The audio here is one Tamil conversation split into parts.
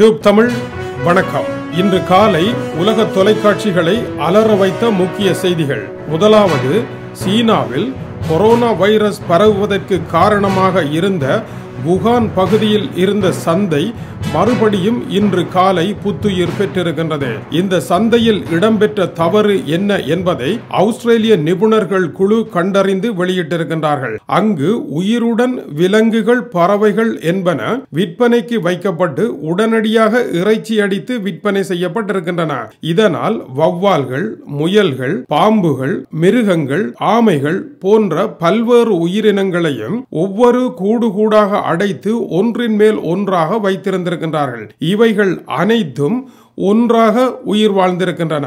டியூப் தமிழ் வணக்கம் இன்று காலை உலக தொலைக்காட்சிகளை அலற வைத்த முக்கிய செய்திகள் முதலாவது சீனாவில் கொரோனா வைரஸ் பரவுவதற்கு காரணமாக இருந்த வுகான் பகுதியில் இருந்த சந்தை மறுபடியும் இன்று காலை புத்துயிர் பெற்றிருக்கின்றது இந்த சந்தையில் இடம்பெற்ற தவறு என்ன என்பதை அவுஸ்திரேலிய நிபுணர்கள் குழு கண்டறிந்து வெளியிட்டிருக்கின்றார்கள் அங்கு உயிருடன் விலங்குகள் பறவைகள் என்பன விற்பனைக்கு வைக்கப்பட்டு உடனடியாக இறைச்சி அடித்து விற்பனை செய்யப்பட்டிருக்கின்றன இதனால் வௌவால்கள் முயல்கள் பாம்புகள் மிருகங்கள் ஆமைகள் போன்ற பல்வேறு உயிரினங்களையும் ஒவ்வொரு கூடு கூடாக அடைத்து ஒன்றின் மேல் ஒன்றாக வைத்திருந்திருக்கின்றார்கள் இவைகள் அனைத்தும் ஒன்றாக உயிர் வாழ்ந்திருக்கின்றன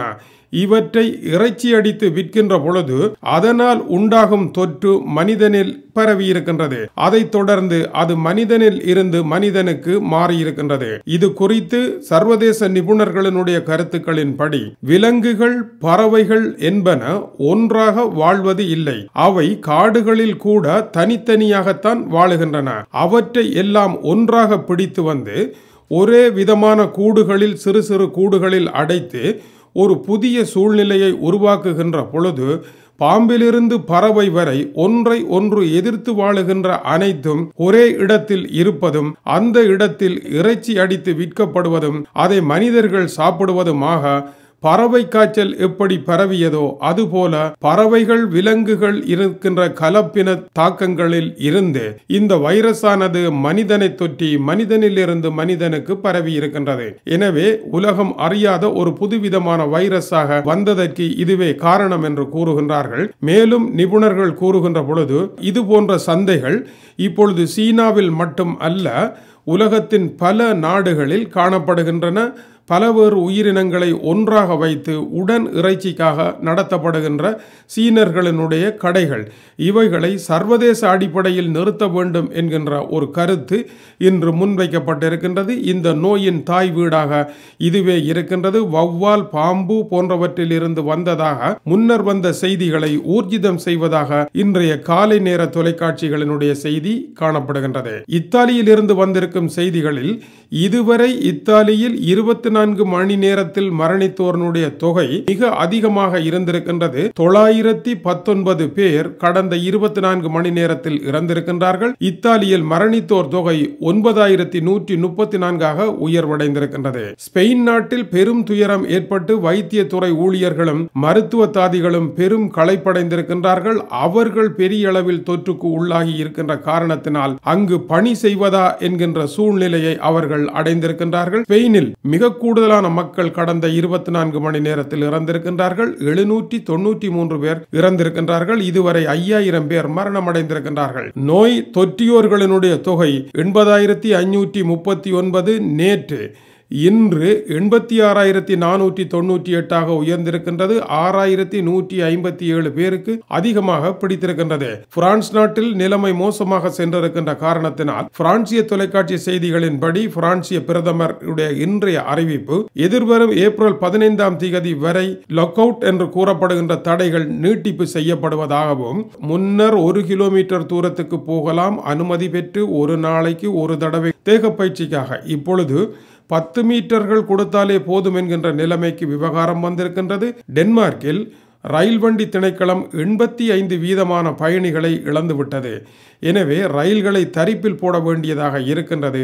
இவற்றை இறைச்சி அடித்து விற்கின்ற பொழுது அதனால் உண்டாகும் தொற்று மனிதனில் பரவியிருக்கின்றது அதைத் தொடர்ந்து அது மனிதனில் இருந்து மனிதனுக்கு மாறியிருக்கின்றது இது குறித்து சர்வதேச நிபுணர்களினுடைய கருத்துக்களின்படி விலங்குகள் பறவைகள் என்பன ஒன்றாக வாழ்வது இல்லை அவை காடுகளில் கூட தனித்தனியாகத்தான் வாழுகின்றன அவற்றை எல்லாம் ஒன்றாக பிடித்து வந்து ஒரே விதமான கூடுகளில் சிறு சிறு கூடுகளில் அடைத்து ஒரு புதிய சூழ்நிலையை உருவாக்குகின்ற பொழுது பாம்பிலிருந்து பறவை வரை ஒன்றை ஒன்று எதிர்த்து வாழுகின்ற அனைத்தும் ஒரே இடத்தில் இருப்பதும் அந்த இடத்தில் இறைச்சி அடித்து விற்கப்படுவதும் அதை மனிதர்கள் சாப்பிடுவதுமாக பறவை காய்ச்சல் எப்படி பரவியதோ அதுபோல பறவைகள் விலங்குகள் இருக்கின்ற கலப்பின தாக்கங்களில் இருந்து இந்த வைரஸானது மனிதனை தொற்றி மனிதனிலிருந்து மனிதனுக்கு பரவி இருக்கின்றது எனவே உலகம் அறியாத ஒரு புதுவிதமான வைரஸாக வந்ததற்கு இதுவே காரணம் என்று கூறுகின்றார்கள் மேலும் நிபுணர்கள் கூறுகின்ற பொழுது இது போன்ற சந்தைகள் இப்பொழுது சீனாவில் மட்டும் அல்ல உலகத்தின் பல நாடுகளில் காணப்படுகின்றன பலவேறு உயிரினங்களை ஒன்றாக வைத்து உடன் இறைச்சிக்காக நடத்தப்படுகின்ற சீனர்களினுடைய கடைகள் இவைகளை சர்வதேச அடிப்படையில் நிறுத்த வேண்டும் என்கின்ற ஒரு கருத்து இன்று முன்வைக்கப்பட்டிருக்கின்றது இந்த நோயின் தாய் வீடாக இதுவே இருக்கின்றது வௌவால் பாம்பு போன்றவற்றில் இருந்து வந்ததாக முன்னர் வந்த செய்திகளை ஊர்ஜிதம் செய்வதாக இன்றைய காலை நேர தொலைக்காட்சிகளினுடைய செய்தி காணப்படுகின்றது இத்தாலியில் இருந்து வந்திருக்கும் செய்திகளில் இதுவரை இத்தாலியில் இருபத்தி நான்கு மணி நேரத்தில் மரணித்தோர்னுடைய தொகை மிக அதிகமாக இருந்திருக்கின்றது தொள்ளாயிரத்தி பத்தொன்பது பேர் கடந்த இருபத்தி நான்கு மணி நேரத்தில் இறந்திருக்கின்றார்கள் இத்தாலியில் மரணித்தோர் தொகை ஒன்பதாயிரத்தி நூற்றி முப்பத்தி நான்காக உயர்வடைந்திருக்கின்றது ஸ்பெயின் நாட்டில் பெரும் துயரம் ஏற்பட்டு வைத்தியத்துறை ஊழியர்களும் மருத்துவ தாதிகளும் பெரும் களைப்படைந்திருக்கின்றார்கள் அவர்கள் பெரிய அளவில் தொற்றுக்கு உள்ளாகி இருக்கின்ற காரணத்தினால் அங்கு பணி செய்வதா என்கின்ற சூழ்நிலையை அவர்கள் அடைந்திருக்கின்றார்கள் ஸ்பெயினில் மிக கூடுதலான மக்கள் கடந்த இருபத்தி நான்கு மணி நேரத்தில் இறந்திருக்கின்றார்கள் எழுநூற்றி தொன்னூற்றி மூன்று பேர் இறந்திருக்கின்றார்கள் இதுவரை ஐயாயிரம் பேர் மரணமடைந்திருக்கின்றார்கள் நோய் தொற்றியோர்களினுடைய தொகை எண்பதாயிரத்தி ஐநூற்றி முப்பத்தி ஒன்பது நேற்று இன்று எண்பத்தி ஆறாயிரத்தி நானூற்றி தொண்ணூற்றி எட்டாக உயர்ந்திருக்கின்றது ஆறாயிரத்தி நூற்றி ஐம்பத்தி ஏழு பேருக்கு அதிகமாக பிடித்திருக்கின்றது பிரான்ஸ் நாட்டில் நிலைமை மோசமாக சென்றிருக்கின்ற காரணத்தினால் பிரான்சிய தொலைக்காட்சி செய்திகளின்படி பிரான்சிய பிரதமர் இன்றைய அறிவிப்பு எதிர்வரும் ஏப்ரல் பதினைந்தாம் தேதி வரை லொக் அவுட் என்று கூறப்படுகின்ற தடைகள் நீட்டிப்பு செய்யப்படுவதாகவும் முன்னர் ஒரு கிலோமீட்டர் தூரத்துக்கு போகலாம் அனுமதி பெற்று ஒரு நாளைக்கு ஒரு தடவை தேக பயிற்சிக்காக இப்பொழுது பத்து மீட்டர்கள் கொடுத்தாலே போதும் என்கின்ற நிலைமைக்கு விவகாரம் வந்திருக்கின்றது டென்மார்க்கில் ரயில் வண்டி திணைக்களம் எண்பத்தி ஐந்து வீதமான பயணிகளை இழந்துவிட்டது எனவே ரயில்களை தரிப்பில் போட வேண்டியதாக இருக்கின்றது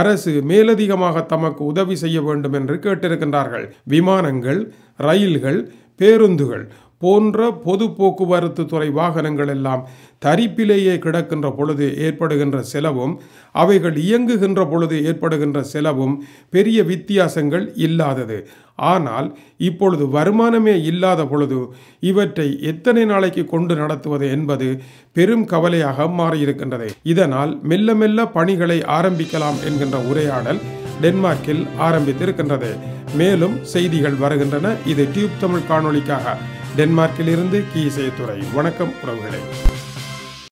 அரசு மேலதிகமாக தமக்கு உதவி செய்ய வேண்டும் என்று கேட்டிருக்கின்றார்கள் விமானங்கள் ரயில்கள் பேருந்துகள் போன்ற பொது போக்குவரத்து துறை வாகனங்கள் எல்லாம் தரிப்பிலேயே கிடக்கின்ற பொழுது ஏற்படுகின்ற செலவும் அவைகள் இயங்குகின்ற பொழுது ஏற்படுகின்ற செலவும் பெரிய வித்தியாசங்கள் இல்லாதது ஆனால் இப்பொழுது வருமானமே இல்லாத பொழுது இவற்றை எத்தனை நாளைக்கு கொண்டு நடத்துவது என்பது பெரும் கவலையாக மாறியிருக்கின்றது இதனால் மெல்ல மெல்ல பணிகளை ஆரம்பிக்கலாம் என்கின்ற உரையாடல் டென்மார்க்கில் ஆரம்பித்திருக்கின்றது மேலும் செய்திகள் வருகின்றன இது டியூப் தமிழ் காணொலிக்காக டென்மார்க்கிலிருந்து கீ இசைத்துறை வணக்கம் உறவுகளை